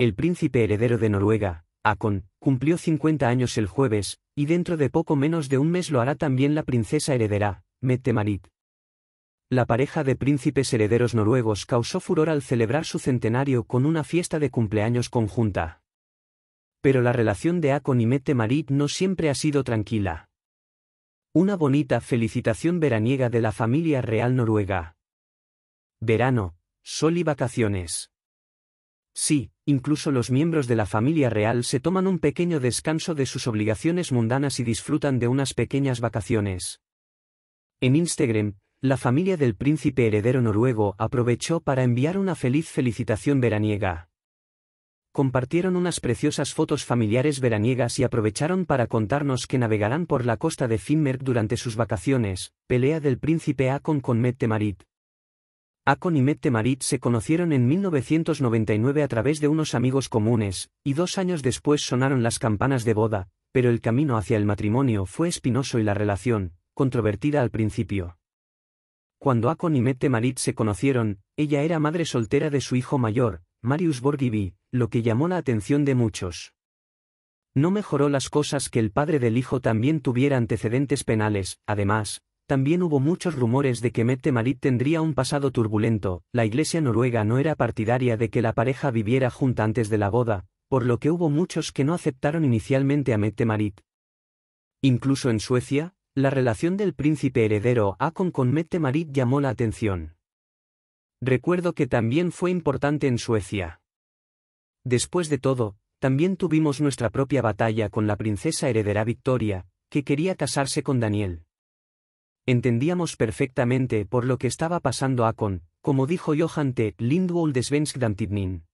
el príncipe heredero de Noruega, Akon, cumplió 50 años el jueves, y dentro de poco menos de un mes lo hará también la princesa heredera, Mette Marit. La pareja de príncipes herederos noruegos causó furor al celebrar su centenario con una fiesta de cumpleaños conjunta. Pero la relación de Akon y Mette Marit no siempre ha sido tranquila. Una bonita felicitación veraniega de la familia real noruega. Verano, sol y vacaciones. Sí, incluso los miembros de la familia real se toman un pequeño descanso de sus obligaciones mundanas y disfrutan de unas pequeñas vacaciones. En Instagram, la familia del príncipe heredero noruego aprovechó para enviar una feliz felicitación veraniega. Compartieron unas preciosas fotos familiares veraniegas y aprovecharon para contarnos que navegarán por la costa de Finnmark durante sus vacaciones, pelea del príncipe Akon con Mette Akon y Mette Marit se conocieron en 1999 a través de unos amigos comunes, y dos años después sonaron las campanas de boda, pero el camino hacia el matrimonio fue espinoso y la relación, controvertida al principio. Cuando Akon y Mette Marit se conocieron, ella era madre soltera de su hijo mayor, Marius Borgibi, lo que llamó la atención de muchos. No mejoró las cosas que el padre del hijo también tuviera antecedentes penales, además, también hubo muchos rumores de que Mette Marit tendría un pasado turbulento, la iglesia noruega no era partidaria de que la pareja viviera junta antes de la boda, por lo que hubo muchos que no aceptaron inicialmente a Mette Marit. Incluso en Suecia, la relación del príncipe heredero Akon con Mette Marit llamó la atención. Recuerdo que también fue importante en Suecia. Después de todo, también tuvimos nuestra propia batalla con la princesa heredera Victoria, que quería casarse con Daniel. Entendíamos perfectamente por lo que estaba pasando a con, como dijo Johan T. Lindwold de